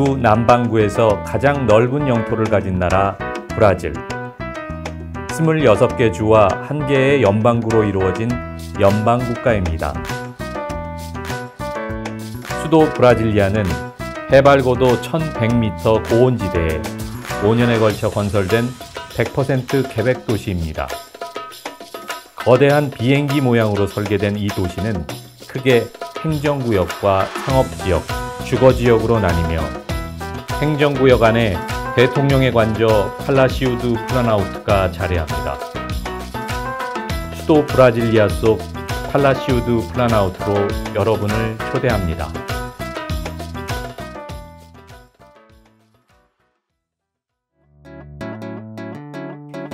지구 남반구에서 가장 넓은 영토를 가진 나라 브라질. 26개 주와 1개의 연방구로 이루어진 연방국가입니다. 수도 브라질리아는 해발 고도 1100m 고온지대에 5년에 걸쳐 건설된 100% 계획 도시입니다. 거대한 비행기 모양으로 설계된 이 도시는 크게 행정구역과 상업지역, 주거지역으로 나뉘며 행정구역 안에 대통령의 관저 팔라시우드 플라나우트가 자리합니다. 수도 브라질리아 속 팔라시우드 플라나우트로 여러분을 초대합니다.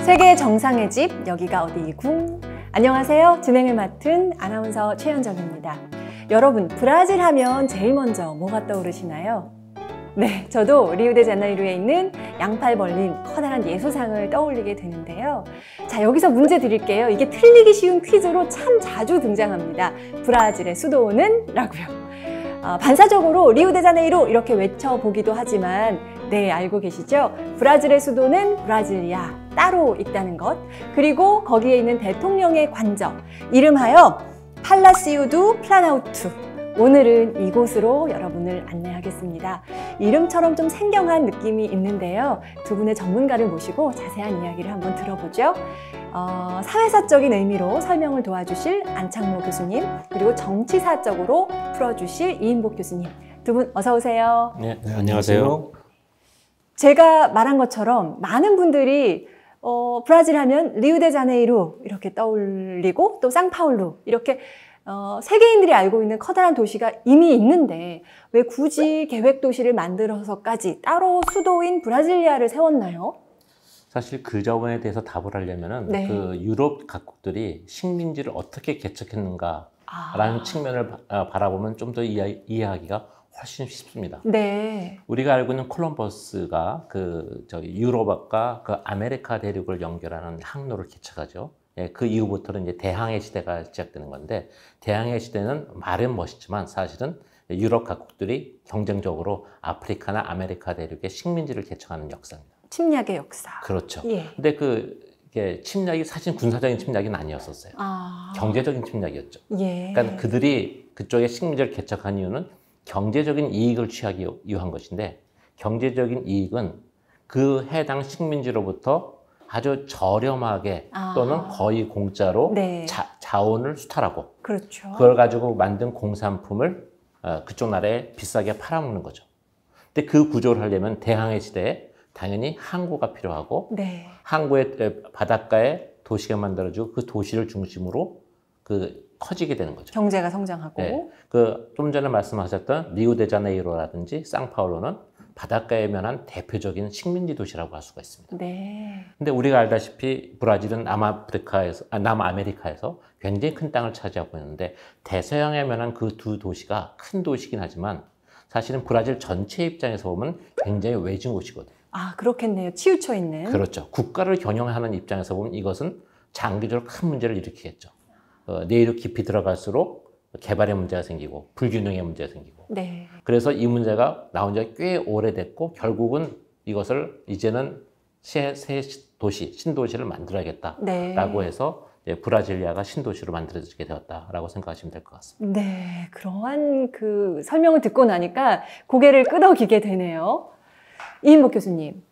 세계 정상의 집 여기가 어디이궁? 안녕하세요. 진행을 맡은 아나운서 최현정입니다. 여러분 브라질 하면 제일 먼저 뭐가 떠오르시나요? 네, 저도 리우데자네이루에 있는 양팔 벌린 커다란 예술상을 떠올리게 되는데요. 자, 여기서 문제 드릴게요. 이게 틀리기 쉬운 퀴즈로 참 자주 등장합니다. 브라질의 수도는 라고요. 어, 반사적으로 리우데자네이루 이렇게 외쳐보기도 하지만 네, 알고 계시죠? 브라질의 수도는 브라질리아 따로 있다는 것 그리고 거기에 있는 대통령의 관저 이름하여 팔라시우두 플라나우투 오늘은 이곳으로 여러분을 안내하겠습니다. 이름처럼 좀 생경한 느낌이 있는데요. 두 분의 전문가를 모시고 자세한 이야기를 한번 들어보죠. 어, 사회사적인 의미로 설명을 도와주실 안창모 교수님, 그리고 정치사적으로 풀어주실 이인복 교수님. 두 분 어서 오세요. 네, 네 안녕하세요. 제가 말한 것처럼 많은 분들이 어, 브라질 하면 리우데자네이루 이렇게 떠올리고 또 상파울루 이렇게 어, 세계인들이 알고 있는 커다란 도시가 이미 있는데 왜 굳이 계획 도시를 만들어서까지 따로 수도인 브라질리아를 세웠나요? 사실 그 점에 대해서 답을 하려면 네. 그 유럽 각국들이 식민지를 어떻게 개척했는가라는 아. 측면을 바, 아, 라보면 좀 더 이해하기가 훨씬 쉽습니다. 네. 우리가 알고 있는 콜럼버스가 그 저기 유럽과 그 아메리카 대륙을 연결하는 항로를 개척하죠. 예, 그 이후부터는 이제 대항해 시대가 시작되는 건데 대항해 시대는 말은 멋있지만 사실은 유럽 각국들이 경쟁적으로 아프리카나 아메리카 대륙의 식민지를 개척하는 역사입니다. 침략의 역사. 그렇죠. 예. 근데 그 침략이 사실 군사적인 침략은 아니었었어요. 아... 경제적인 침략이었죠. 예. 그러니까 그들이 그쪽에 식민지를 개척한 이유는 경제적인 이익을 취하기 위한 것인데 경제적인 이익은 그 해당 식민지로부터 아주 저렴하게 아. 또는 거의 공짜로 네. 자, 자원을 수탈하고 그렇죠. 그걸 가지고 만든 공산품을 어, 그쪽 나라에 비싸게 팔아먹는 거죠. 근데 그 구조를 하려면 대항해 시대에 당연히 항구가 필요하고 네. 항구의 바닷가에 도시가 만들어지고 그 도시를 중심으로 그 커지게 되는 거죠. 경제가 성장하고. 네. 그좀 전에 말씀하셨던 리우데자네이로라든지 쌍파울로는 바닷가에 면한 대표적인 식민지 도시라고 할 수가 있습니다. 네. 근데 우리가 알다시피 브라질은 남아프리카에서 아, 남아메리카에서 굉장히 큰 땅을 차지하고 있는데 대서양에 면한 그 두 도시가 큰 도시긴 하지만 사실은 브라질 전체 입장에서 보면 굉장히 외진 곳이거든요. 아 그렇겠네요. 치우쳐 있는. 그렇죠. 국가를 경영하는 입장에서 보면 이것은 장기적으로 큰 문제를 일으키겠죠. 어, 내일 깊이 들어갈수록 개발의 문제가 생기고 불균형의 문제가 생기고 네. 그래서 이 문제가 나온 지가 꽤 오래됐고 결국은 이것을 이제는 새, 새 도시, 신도시를 만들어야겠다라고 네. 해서 브라질리아가 신도시로 만들어지게 되었다라고 생각하시면 될 것 같습니다. 네, 그러한 그 설명을 듣고 나니까 고개를 끄덕이게 되네요. 이인복 교수님.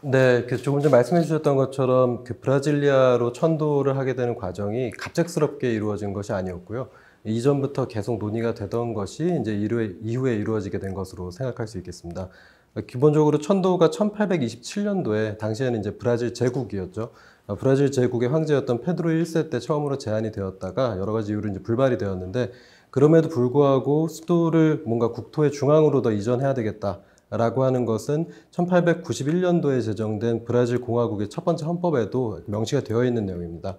네, 그래서 조금 전 말씀해 주셨던 것처럼 그 브라질리아로 천도를 하게 되는 과정이 갑작스럽게 이루어진 것이 아니었고요. 이전부터 계속 논의가 되던 것이 이제 이루에, 이후에 이루어지게 된 것으로 생각할 수 있겠습니다. 기본적으로 천도가 1827년도에 당시에는 이제 브라질 제국이었죠. 어, 브라질 제국의 황제였던 페드로 1세 때 처음으로 제한이 되었다가 여러 가지 이유로 이제 불발이 되었는데 그럼에도 불구하고 수도를 뭔가 국토의 중앙으로 더 이전해야 되겠다. 라고 하는 것은 1891년도에 제정된 브라질 공화국의 첫 번째 헌법에도 명시가 되어 있는 내용입니다.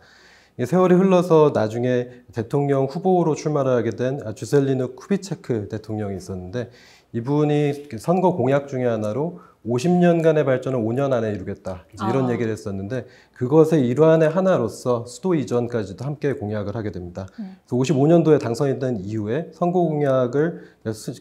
세월이 흘러서 나중에 대통령 후보로 출마하게 를된 주셀리누 쿠비체크 대통령이 있었는데 이분이 선거 공약 중에 하나로 50년간의 발전을 5년 안에 이루겠다 이제 이런 아. 얘기를 했었는데 그것의 일환의 하나로서 수도 이전까지도 함께 공약을 하게 됩니다. 음. 그래서 55년도에 당선된 이 이후에 선거 공약을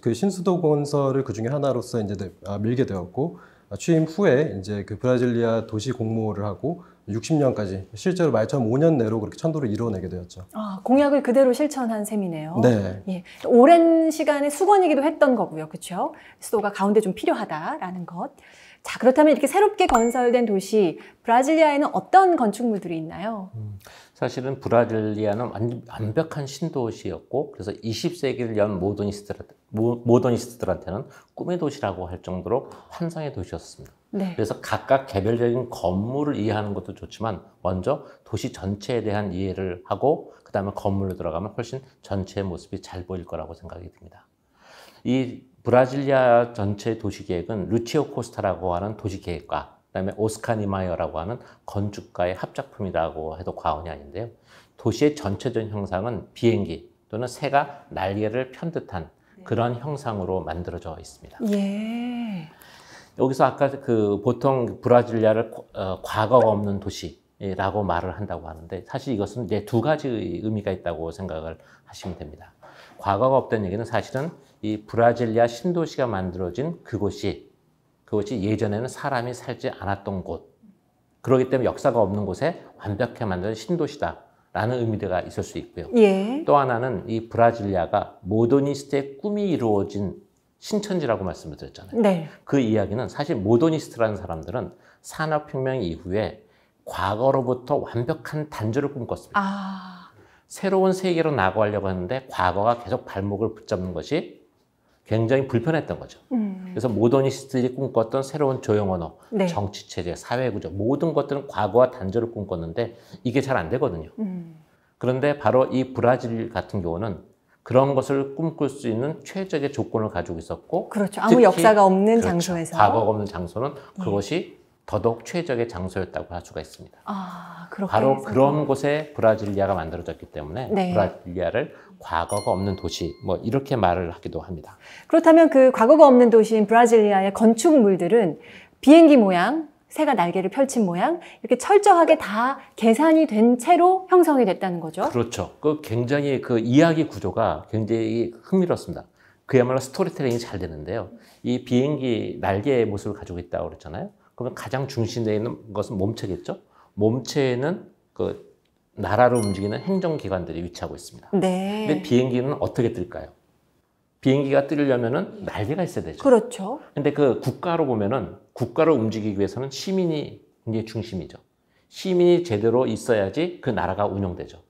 그 신수도 건설을 그 중에 하나로서 이제 아, 밀게 되었고 아, 취임 후에 이제 그 브라질리아 도시 공모를 하고 60년까지 실제로 말처럼 5년 내로 그렇게 천도를 이루어내게 되었죠. 아, 공약을 그대로 실천한 셈이네요. 네. 예, 오랜 시간의 수건이기도 했던 거고요. 그렇죠? 수도가 가운데 좀 필요하다라는 것. 자, 그렇다면 이렇게 새롭게 건설된 도시 브라질리아에는 어떤 건축물들이 있나요? 음, 사실은 브라질리아는 완, 벽한 신도시였고 그래서 20세기를 연 모더니스트들한테는 꿈의 도시라고 할 정도로 환상의 도시였습니다. 네. 그래서 각각 개별적인 건물을 이해하는 것도 좋지만 먼저 도시 전체에 대한 이해를 하고 그다음에 건물로 들어가면 훨씬 전체의 모습이 잘 보일 거라고 생각이 듭니다. 이 브라질리아 전체 도시 계획은 루치오 코스타라고 하는 도시 계획과 그다음에 오스카 니마이어라고 하는 건축가의 합작품이라고 해도 과언이 아닌데요. 도시의 전체적인 형상은 비행기 또는 새가 날개를 편 듯한 네. 그런 형상으로 만들어져 있습니다. 예. 여기서 아까 그 보통 브라질리아를 어, 과거가 없는 도시라고 말을 한다고 하는데 사실 이것은 이제 두 가지 의미가 있다고 생각을 하시면 됩니다. 과거가 없다는 얘기는 사실은 이 브라질리아 신도시가 만들어진 그곳이 그것이 예전에는 사람이 살지 않았던 곳그렇기 때문에 역사가 없는 곳에 완벽하게 만든 신도시다. 라는 의미가 있을 수 있고요. 예. 또 하나는 이 브라질리아가 모더니스트의 꿈이 이루어진 신천지라고 말씀을 드렸잖아요. 네. 그 이야기는 사실 모더니스트라는 사람들은 산업혁명 이후에 과거로부터 완벽한 단절을 꿈꿨습니다. 아... 새로운 세계로 나아가려고 하는데 과거가 계속 발목을 붙잡는 것이 굉장히 불편했던 거죠. 음... 그래서 모더니스트들이 꿈꿨던 새로운 조형 언어, 네. 정치 체제, 사회 구조 모든 것들은 과거와 단절을 꿈꿨는데 이게 잘 안 되거든요. 음... 그런데 바로 이 브라질 같은 경우는 그런 것을 꿈꿀 수 있는 최적의 조건을 가지고 있었고 그렇죠. 아무 역사가 없는 그렇죠. 장소에서 과거가 없는 장소는 네. 그것이 더더욱 최적의 장소였다고 할 수가 있습니다. 아, 바로 해서. 그런 곳에 브라질리아가 만들어졌기 때문에 네. 브라질리아를 과거가 없는 도시 뭐 이렇게 말을 하기도 합니다. 그렇다면 그 과거가 없는 도시인 브라질리아의 건축물들은 비행기 모양, 새가 날개를 펼친 모양 이렇게 철저하게 다 계산이 된 채로 형성이 됐다는 거죠. 그렇죠. 그 굉장히 그 이야기 구조가 굉장히 흥미롭습니다. 그야말로 스토리텔링이 잘 되는데요. 이 비행기 날개의 모습을 가지고 있다고 그랬잖아요. 그러면 가장 중심에 있는 것은 몸체겠죠. 몸체에는 그 나라로 움직이는 행정기관들이 위치하고 있습니다. 네. 근데 비행기는 어떻게 뜰까요? 비행기가 뜨려면은 날개가 있어야 되죠. 그렇죠. 근데 그 국가로 보면은 국가를 움직이기 위해서는 시민이 굉장 중심이죠. 시민이 제대로 있어야지 그 나라가 운영되죠.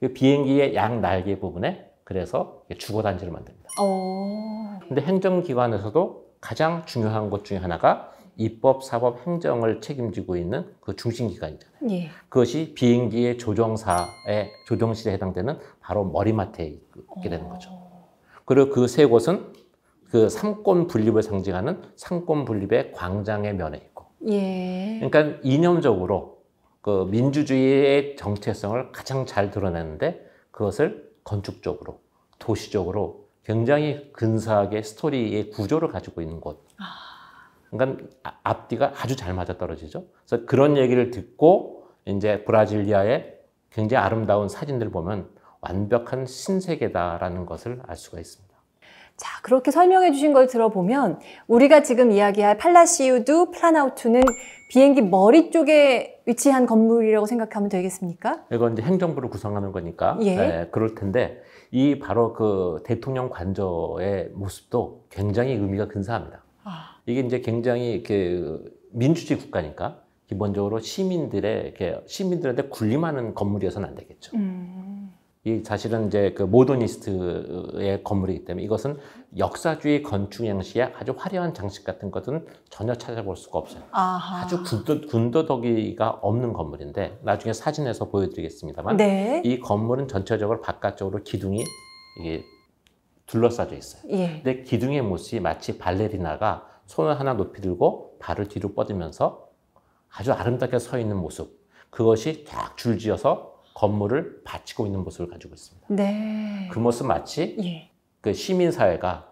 그 비행기의 양 날개 부분에 그래서 주거 단지를 만듭니다. 오. 어. 근데 행정기관에서도 가장 중요한 것 중에 하나가 입법, 사법, 행정을 책임지고 있는 그 중심기관이잖아요. 예. 그것이 비행기의 조종사의 조종실에 해당되는 바로 머리맡에 있게 되는 어. 거죠. 그리고 그 세 곳은 그 삼권 분립을 상징하는 삼권 분립의 광장의 면에 있고. 예. 그러니까 이념적으로 그 민주주의의 정체성을 가장 잘 드러내는데 그것을 건축적으로, 도시적으로 굉장히 근사하게 스토리의 구조를 가지고 있는 곳. 아. 그러니까 아, 앞뒤가 아주 잘 맞아떨어지죠. 그래서 그런 얘기를 듣고 이제 브라질리아의 굉장히 아름다운 사진들 보면 완벽한 신세계다라는 것을 알 수가 있습니다. 자, 그렇게 설명해 주신 걸 들어보면 우리가 지금 이야기할 팔라시우드 플라나우투는 비행기 머리 쪽에 위치한 건물이라고 생각하면 되겠습니까? 이건 이제 행정부를 구성하는 거니까 예. 네, 그럴 텐데 이 바로 그 대통령 관저의 모습도 굉장히 의미가 근사합니다. 아. 이게 이제 굉장히 이렇게 민주주의 국가니까 기본적으로 시민들의 이렇게 시민들한테 군림하는 건물이어서는 안 되겠죠. 음. 이 사실은 이제 그 모더니스트의 건물이기 때문에 이것은 역사주의 건축 양식의 아주 화려한 장식 같은 것은 전혀 찾아볼 수가 없어요. 아하. 아주 군더더기가 군더 없는 건물인데 나중에 사진에서 보여드리겠습니다만 네. 이 건물은 전체적으로 바깥쪽으로 기둥이 이게 둘러싸져 있어요. 예. 근데 기둥의 모습이 마치 발레리나가 손을 하나 높이 들고 발을 뒤로 뻗으면서 아주 아름답게 서 있는 모습. 그것이 쫙 줄지어서 건물을 바치고 있는 모습을 가지고 있습니다. 네. 그 모습 마치 예. 그 시민사회가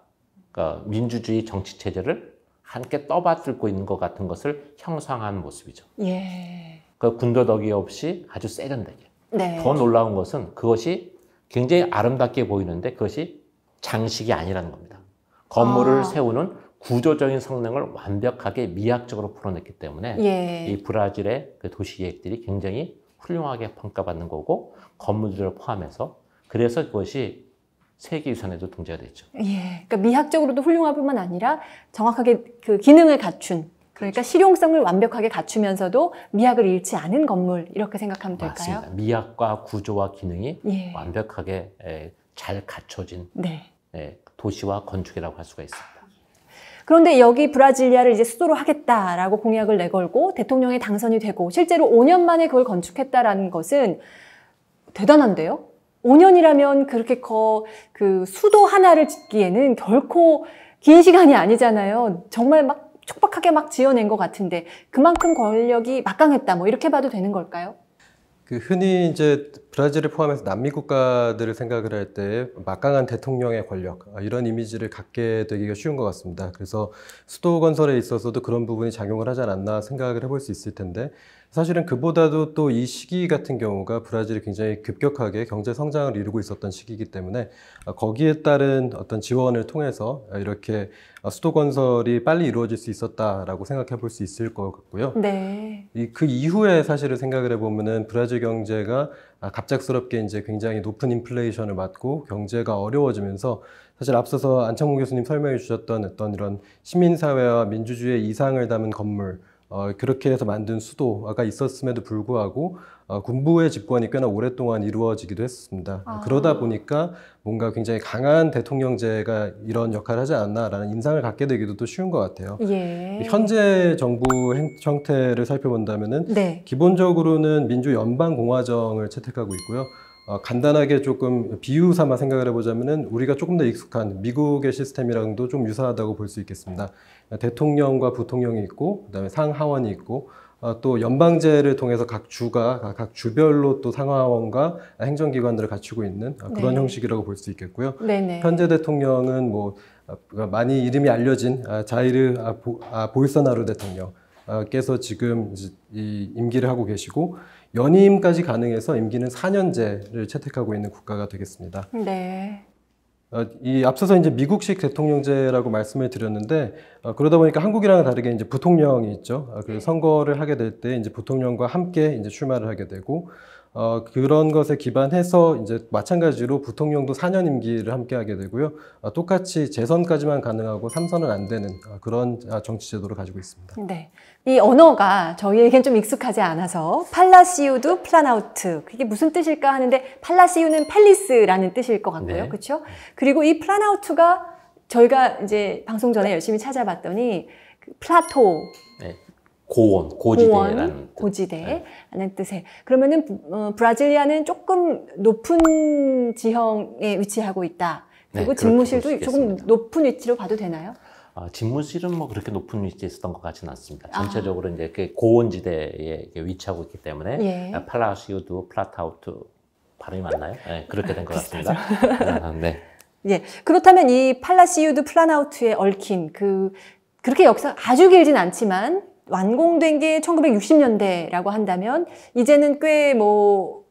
그 민주주의 정치 체제를 함께 떠받들고 있는 것 같은 것을 형상한 모습이죠. 예. 그 군더더기 없이 아주 세련되게. 네. 더 놀라운 것은 그것이 굉장히 아름답게 보이는데 그것이 장식이 아니라는 겁니다. 건물을 아. 세우는 구조적인 성능을 완벽하게 미학적으로 풀어냈기 때문에 예. 이 브라질의 그 도시 계획들이 굉장히 훌륭하게 평가받는 거고 건물들을 포함해서 그래서 그것이 세계유산에도 등재가 됐죠. 예, 그러니까 미학적으로도 훌륭할 뿐만 아니라 정확하게 그 기능을 갖춘 그러니까 그렇죠. 실용성을 완벽하게 갖추면서도 미학을 잃지 않은 건물 이렇게 생각하면 될까요? 맞습니다. 미학과 구조와 기능이 예. 완벽하게 잘 갖춰진 네. 도시와 건축이라고 할 수가 있습니다. 그런데 여기 브라질리아를 이제 수도로 하겠다라고 공약을 내걸고 대통령에 당선이 되고 실제로 5년 만에 그걸 건축했다라는 것은 대단한데요? 5년이라면 그렇게 커 그 수도 하나를 짓기에는 결코 긴 시간이 아니잖아요. 정말 막 촉박하게 막 지어낸 것 같은데 그만큼 권력이 막강했다 뭐 이렇게 봐도 되는 걸까요? 그 흔히 이제 브라질을 포함해서 남미 국가들을 생각을 할 때 막강한 대통령의 권력 아, 이런 이미지를 갖게 되기가 쉬운 것 같습니다. 그래서 수도 건설에 있어서도 그런 부분이 작용을 하지 않았나 생각을 해볼 수 있을 텐데 사실은 그보다도 또 이 시기 같은 경우가 브라질이 굉장히 급격하게 경제 성장을 이루고 있었던 시기이기 때문에 아, 거기에 따른 어떤 지원을 통해서 이렇게 아, 수도 건설이 빨리 이루어질 수 있었다라고 생각해 볼 수 있을 것 같고요. 네. 그 이후에 사실을 생각을 해보면은 브라질 경제가 아, 갑작스럽게 이제 굉장히 높은 인플레이션을 맞고 경제가 어려워지면서 사실 앞서서 안창문 교수님 설명해 주셨던 어떤 이런 시민사회와 민주주의 의 이상을 담은 건물 어, 그렇게 해서 만든 수도가 있었음에도 불구하고 어, 군부의 집권이 꽤나 오랫동안 이루어지기도 했습니다. 아. 그러다 보니까 뭔가 굉장히 강한 대통령제가 이런 역할을 하지 않나라는 인상을 갖게 되기도 또 쉬운 것 같아요. 예. 현재 정부 행, 형태를 살펴본다면은 네. 기본적으로는 민주 연방 공화정을 채택하고 있고요. 어, 간단하게 조금 비유 삼아 생각을 해보자면은 우리가 조금 더 익숙한 미국의 시스템이랑도 좀 유사하다고 볼 수 있겠습니다. 대통령과 부통령이 있고 그다음에 상하원이 있고 어, 또 연방제를 통해서 각 주가 각 주별로 또 상하원과 행정기관들을 갖추고 있는 어, 그런 네. 형식이라고 볼 수 있겠고요. 네네. 현재 대통령은 뭐 어, 그러니까 많이 이름이 알려진 아, 자이르 아, 아, 보이서나루 대통령께서 지금 이 임기를 하고 계시고 연임까지 가능해서 임기는 4년제를 채택하고 있는 국가가 되겠습니다. 네. 어, 이 앞서서 이제 미국식 대통령제라고 말씀을 드렸는데 어, 그러다 보니까 한국이랑은 다르게 이제 부통령이 있죠. 어, 그래 선거를 하게 될 때 이제 부통령과 함께 이제 출마를 하게 되고 어, 그런 것에 기반해서 이제 마찬가지로 부통령도 4년 임기를 함께하게 되고요. 어, 똑같이 재선까지만 가능하고 3선은 안 되는 어, 그런 아, 정치 제도를 가지고 있습니다. 네. 이 언어가 저희에겐 좀 익숙하지 않아서 팔라시우도 플라나우트 그게 무슨 뜻일까 하는데 팔라시우는 팰리스라는 뜻일 것 같고요. 네. 그렇죠? 그리고 이 플라나우트가 저희가 이제 방송 전에 열심히 찾아봤더니 그 플라토 네. 고원, 고지대라는 고지대라는 네. 뜻에 그러면은 어, 브라질리아는 조금 높은 지형에 위치하고 있다. 네, 그리고 네, 집무실도 조금 높은 위치로 봐도 되나요? 아, 집무실은 뭐 그렇게 높은 위치에 있었던 것 같지는 않습니다. 아. 전체적으로 아. 이제 고원지대에 위치하고 있기 때문에 예. 아, 팔라시오도 플라타우트 발음이 맞나요? 네, 그렇게 된 것 같습니다. 아, 네. 예. 그렇다면 이 팔라시우드 플라나우트에 얽힌 그 그렇게 역사 아주 길진 않지만 완공된 게 1960년대라고 한다면 이제는 꽤뭐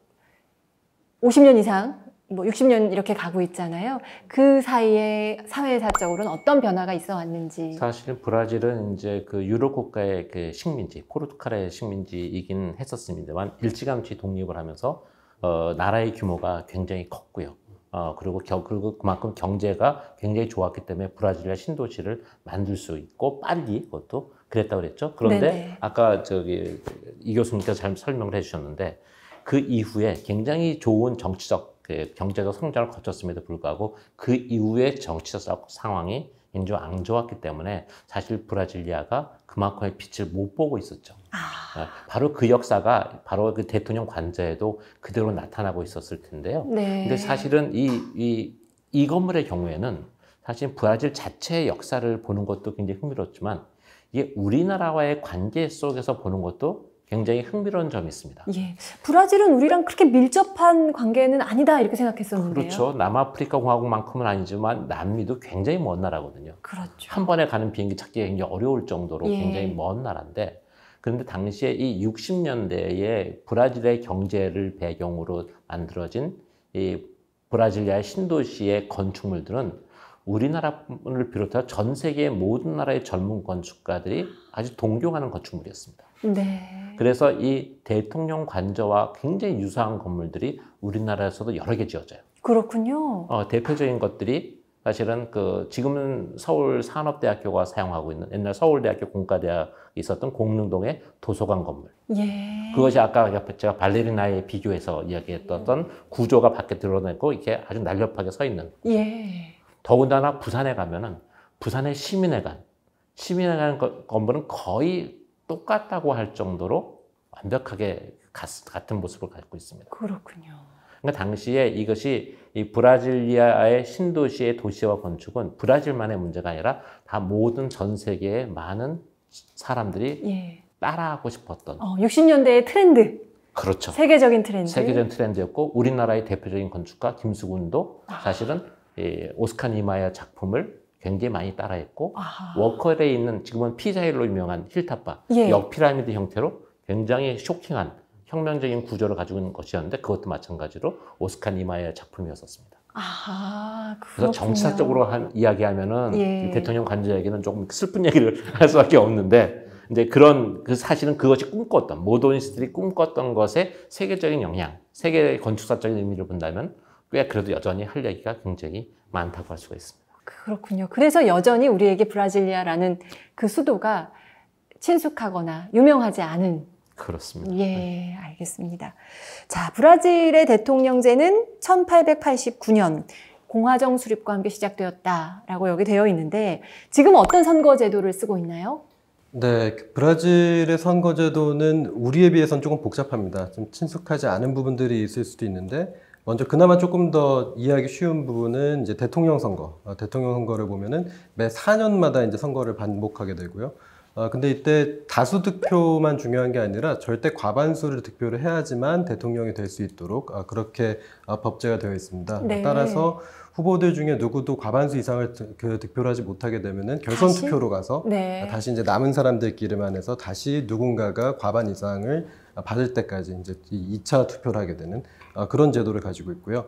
50년 이상 뭐 60년 이렇게 가고 있잖아요. 그 사이에 사회사적으로는 어떤 변화가 있어 왔는지. 사실 브라질은 이제 그 유럽 국가의 그 식민지, 포르투갈의 식민지이긴 했었습니다만 일찌감치 독립을 하면서 어, 나라의 규모가 굉장히 컸고요. 어, 그리고, 겨, 그리고 그만큼 경제가 굉장히 좋았기 때문에 브라질의 신도시를 만들 수 있고 빨리 그것도 그랬다 고 그랬죠. 그런데 네네. 네. 아까 저기 이 교수님께서 잘 설명을 해주셨는데 그 이후에 굉장히 좋은 정치적 그 경제적 성장을 거쳤음에도 불구하고 그 이후에 정치적 상황이 인조 안 좋았기 때문에 사실 브라질리아가 그만큼의 빛을 못 보고 있었죠. 아. 아... 바로 그 역사가 바로 그 대통령 관제에도 그대로 나타나고 있었을 텐데요. 네. 근데 사실은 이, 이, 이 건물의 경우에는 사실 브라질 자체의 역사를 보는 것도 굉장히 흥미롭지만 이게 우리나라와의 관계 속에서 보는 것도 굉장히 흥미로운 점이 있습니다. 예, 브라질은 우리랑 그렇게 밀접한 관계는 아니다 이렇게 생각했었는데요. 그렇죠. 남아프리카 공화국만큼은 아니지만 남미도 굉장히 먼 나라거든요. 그렇죠. 한 번에 가는 비행기 찾기 굉장히 어려울 정도로 예. 굉장히 먼 나라인데 그런데 당시에 이 60년대에 브라질의 경제를 배경으로 만들어진 이 브라질리아 신도시의 건축물들은 우리나라를 비롯해전 세계 모든 나라의 젊은 건축가들이 아주 동경하는 건축물이었습니다. 네. 그래서 이 대통령 관저와 굉장히 유사한 건물들이 우리나라에서도 여러 개 지어져요. 그렇군요. 어, 대표적인 것들이 사실은 그 지금은 서울 산업대학교가 사용하고 있는 옛날 서울대학교 공과대학 있었던 공릉동의 도서관 건물. 예. 그것이 아까 제가 발레리나에 비교해서 이야기했던 예. 구조가 밖에 드러내고 이렇게 아주 날렵하게 서 있는. 예. 더군다나 부산에 가면은 부산의 시민회관, 시민회관 건물은 거의 똑같다고 할 정도로 완벽하게 같은 모습을 갖고 있습니다. 그렇군요. 그러니까 당시에 이것이 이 브라질리아의 신도시의 도시와 건축은 브라질만의 문제가 아니라 다 모든 전 세계의 많은 사람들이 예. 따라하고 싶었던 어, 60년대의 트렌드. 그렇죠. 세계적인 트렌드. 세계적인 트렌드였고 우리나라의 대표적인 건축가 김수근도 아. 사실은 아. 오스카 니마야 작품을 굉장히 많이 따라했고 아 워커에 있는 지금은 피자일로 유명한 힐탑바 예. 역피라미드 형태로 굉장히 쇼킹한 혁명적인 구조를 가지고 있는 것이었는데 그것도 마찬가지로 오스카 니마의 작품이었었습니다. 아, 그래서 정치사적으로 한, 이야기하면은 예. 대통령 관저 얘기는 조금 슬픈 얘기를 할 수밖에 없는데 이제 그런 그 사실은 그것이 꿈꿨던 모더니스트들이 꿈꿨던 것의 세계적인 영향, 세계 건축사적인 의미를 본다면 꽤 그래도 여전히 할 얘기가 굉장히 많다고 할 수가 있습니다. 그렇군요. 그래서 여전히 우리에게 브라질리아라는 그 수도가 친숙하거나 유명하지 않은 그렇습니다. 예, 네. 알겠습니다. 자, 브라질의 대통령제는 1889년 공화정 수립과 함께 시작되었다라고 여기 되어 있는데 지금 어떤 선거 제도를 쓰고 있나요? 네, 브라질의 선거제도는 우리에 비해선 조금 복잡합니다. 좀 친숙하지 않은 부분들이 있을 수도 있는데 먼저 그나마 조금 더 이해하기 쉬운 부분은 이제 대통령 선거. 어, 대통령 선거를 보면은 매 4년마다 이제 선거를 반복하게 되고요. 어, 근데 이때 다수 득표만 중요한 게 아니라 절대 과반수를 득표를 해야지만 대통령이 될 수 있도록 어, 그렇게 어, 법제가 되어 있습니다. 네. 따라서 후보들 중에 누구도 과반수 이상을 그 득표를 하지 못하게 되면은 결선 다시? 투표로 가서 네. 아, 다시 이제 남은 사람들끼리만 해서 다시 누군가가 과반 이상을 받을 때까지 이제 이차 투표를 하게 되는 어, 그런 제도를 가지고 있고요.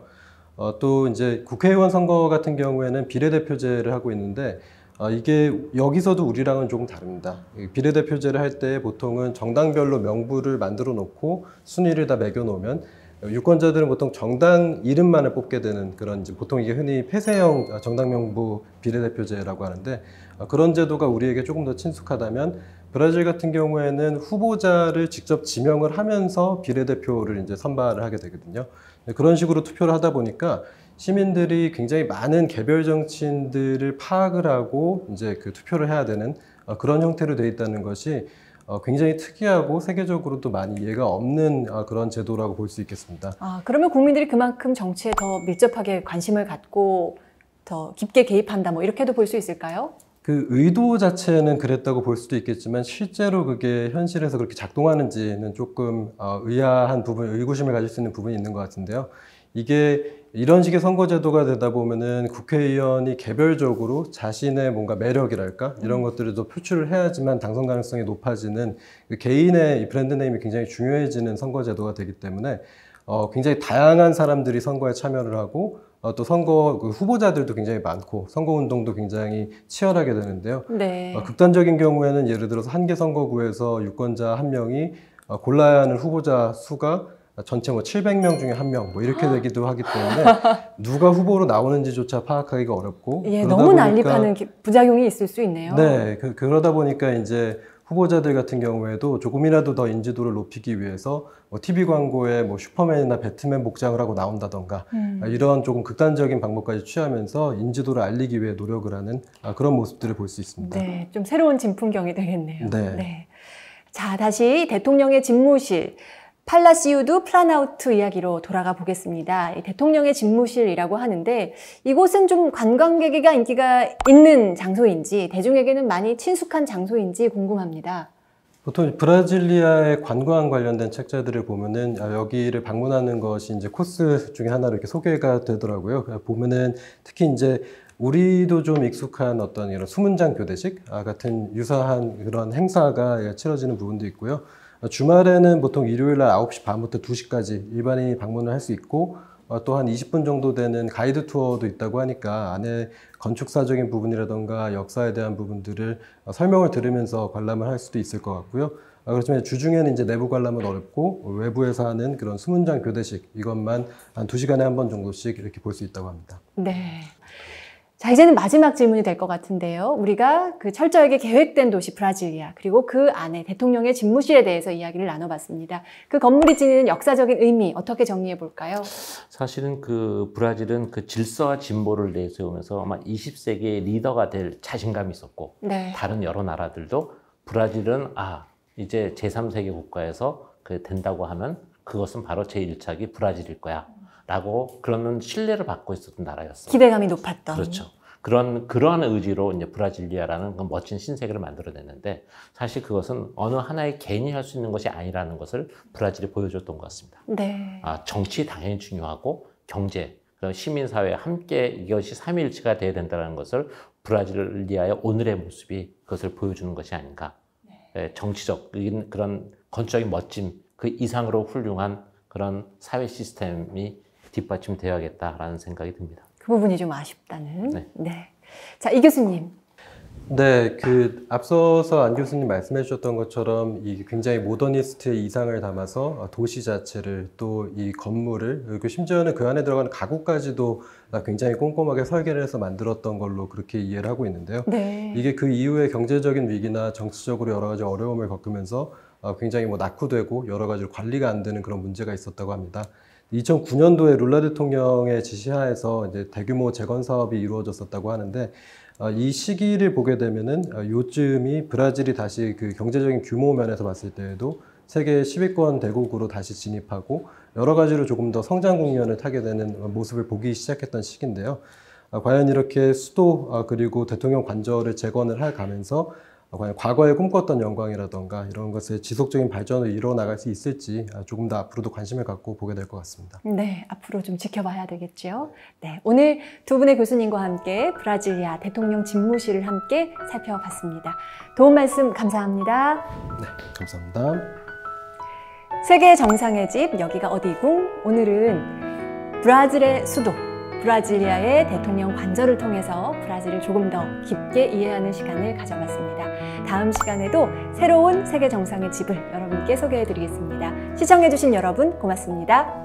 어, 또 이제 국회의원 선거 같은 경우에는 비례대표제를 하고 있는데 어, 이게 여기서도 우리랑은 조금 다릅니다. 비례대표제를 할 때 보통은 정당별로 명부를 만들어 놓고 순위를 다 매겨 놓으면 유권자들은 보통 정당 이름만을 뽑게 되는 그런 이제 보통 이게 흔히 폐쇄형 아, 정당 명부 비례대표제라고 하는데 어, 그런 제도가 우리에게 조금 더 친숙하다면 브라질 같은 경우에는 후보자를 직접 지명을 하면서 비례대표를 이제 선발을 하게 되거든요. 그런 식으로 투표를 하다 보니까 시민들이 굉장히 많은 개별 정치인들을 파악을 하고 이제 그 투표를 해야 되는 어, 그런 형태로 돼 있다는 것이 어, 굉장히 특이하고 세계적으로도 많이 이해가 없는 어, 그런 제도라고 볼 수 있겠습니다. 아, 그러면 국민들이 그만큼 정치에 더 밀접하게 관심을 갖고 더 깊게 개입한다 뭐 이렇게도 볼 수 있을까요? 그 의도 자체는 그랬다고 볼 수도 있겠지만 실제로 그게 현실에서 그렇게 작동하는지는 조금 어, 의아한 부분, 의구심을 가질 수 있는 부분이 있는 것 같은데요. 이게 이런 식의 선거제도가 되다 보면은 국회의원이 개별적으로 자신의 뭔가 매력이랄까 이런 것들을 더 표출을 해야지만 당선 가능성이 높아지는 그 개인의 브랜드 네임이 굉장히 중요해지는 선거제도가 되기 때문에 어, 굉장히 다양한 사람들이 선거에 참여를 하고 어, 또 선거 그 후보자들도 굉장히 많고 선거 운동도 굉장히 치열하게 되는데요. 네. 어, 극단적인 경우에는 예를 들어서 한 개 선거구에서 유권자 한 명이 어, 골라야 하는 후보자 수가 아, 전체 뭐 700명 중에 한 명 뭐 이렇게 아. 되기도 하기 때문에 누가 후보로 나오는지조차 파악하기가 어렵고 예, 너무 보니까, 난립하는 부작용이 있을 수 있네요. 네, 그, 그러다 보니까 이제 후보자들 같은 경우에도 조금이라도 더 인지도를 높이기 위해서 뭐 TV 광고에 뭐 슈퍼맨이나 배트맨 복장을 하고 나온다던가 음. 아, 이런 조금 극단적인 방법까지 취하면서 인지도를 알리기 위해 노력을 하는 그런 모습들을 볼 수 있습니다. 네, 좀 새로운 진풍경이 되겠네요. 네. 네. 자, 다시 대통령의 집무실. 팔라시우드 플라나우트 이야기로 돌아가 보겠습니다. 대통령의 집무실이라고 하는데 이곳은 좀 관광객에게 인기가 있는 장소인지 대중에게는 많이 친숙한 장소인지 궁금합니다. 보통 브라질리아의 관광 관련된 책자들을 보면은 아, 여기를 방문하는 것이 이제 코스 중에 하나로 이렇게 소개가 되더라고요. 아, 보면은 특히 이제 우리도 좀 익숙한 어떤 이런 수문장 교대식 아, 같은 유사한 그런 행사가 치러지는 부분도 있고요. 어, 주말에는 보통 일요일 날 9시 반부터 2시까지 일반인이 방문을 할 수 있고 어, 또한 20분 정도 되는 가이드 투어도 있다고 하니까 안에 건축사적인 부분이라던가 역사에 대한 부분들을 어, 설명을 들으면서 관람을 할 수도 있을 것 같고요. 어, 그렇지만 주중에는 이제 내부 관람은 어렵고 외부에서 하는 그런 수문장 교대식 이것만 한 두시간에 한 번 정도씩 이렇게 볼 수 있다고 합니다. 네. 자, 이제는 마지막 질문이 될 것 같은데요. 우리가 그 철저하게 계획된 도시 브라질리아, 그리고 그 안에 대통령의 집무실에 대해서 이야기를 나눠봤습니다. 그 건물이 지니는 역사적인 의미, 어떻게 정리해 볼까요? 사실은 그 브라질은 그 질서와 진보를 내세우면서 아마 20세기의 리더가 될 자신감이 있었고, 네. 다른 여러 나라들도 브라질은 아, 이제 제3세계 국가에서 그 된다고 하면 그것은 바로 제1차기 브라질일 거야. 라고 그러면 신뢰를 받고 있었던 나라였어요. 기대감이 높았던. 그렇죠. 그런 그러한 의지로 이제 브라질리아라는 그 멋진 신세계를 만들어냈는데 사실 그것은 어느 하나의 개인이 할 수 있는 것이 아니라는 것을 브라질이 보여줬던 것 같습니다. 네. 아, 정치 당연히 중요하고 경제 그런 시민사회 함께 이것이 삼일치가 돼야 된다는 것을 브라질리아의 오늘의 모습이 그것을 보여주는 것이 아닌가. 네. 예, 정치적인 그런 건축적인 멋짐 그 이상으로 훌륭한 그런 사회 시스템이 뒷받침돼야겠다라는 생각이 듭니다. 그 부분이 좀 아쉽다는. 네. 네. 자, 이 교수님. 네, 그 앞서서 안 교수님 말씀해 주셨던 것처럼 이 굉장히 모더니스트의 이상을 담아서 도시 자체를 또 이 건물을 그리고 심지어는 그 안에 들어가는 가구까지도 굉장히 꼼꼼하게 설계를 해서 만들었던 걸로 그렇게 이해를 하고 있는데요. 네. 이게 그 이후에 경제적인 위기나 정치적으로 여러 가지 어려움을 겪으면서 굉장히 뭐 낙후되고 여러 가지로 관리가 안 되는 그런 문제가 있었다고 합니다. 2009년도에 룰라 대통령의 지시하에서 이제 대규모 재건 사업이 이루어졌었다고 하는데 어, 이 시기를 보게 되면은 어, 요즘이 브라질이 다시 그 경제적인 규모 면에서 봤을 때에도 세계 10위권 대국으로 다시 진입하고 여러 가지로 조금 더 성장 국면을 타게 되는 어, 모습을 보기 시작했던 시기인데요. 과연 이렇게 수도 그리고 대통령 관저를 재건을 해 가면서 과거에 꿈꿨던 영광이라던가 이런 것에 지속적인 발전을 이뤄나갈 수 있을지 아, 조금 더 앞으로도 관심을 갖고 보게 될 것 같습니다. 네, 앞으로 좀 지켜봐야 되겠죠. 네, 오늘 두 분의 교수님과 함께 브라질리아 대통령 집무실을 함께 살펴봤습니다. 도움 말씀 감사합니다. 네, 감사합니다. 세계 정상의 집 여기가 어디고 오늘은 브라질의 수도 브라질리아의 대통령 관절을 통해서 브라질을 조금 더 깊게 이해하는 시간을 가져봤습니다. 다음 시간에도 새로운 세계 정상의 집을 여러분께 소개해 드리겠습니다. 시청해 주신 여러분 고맙습니다.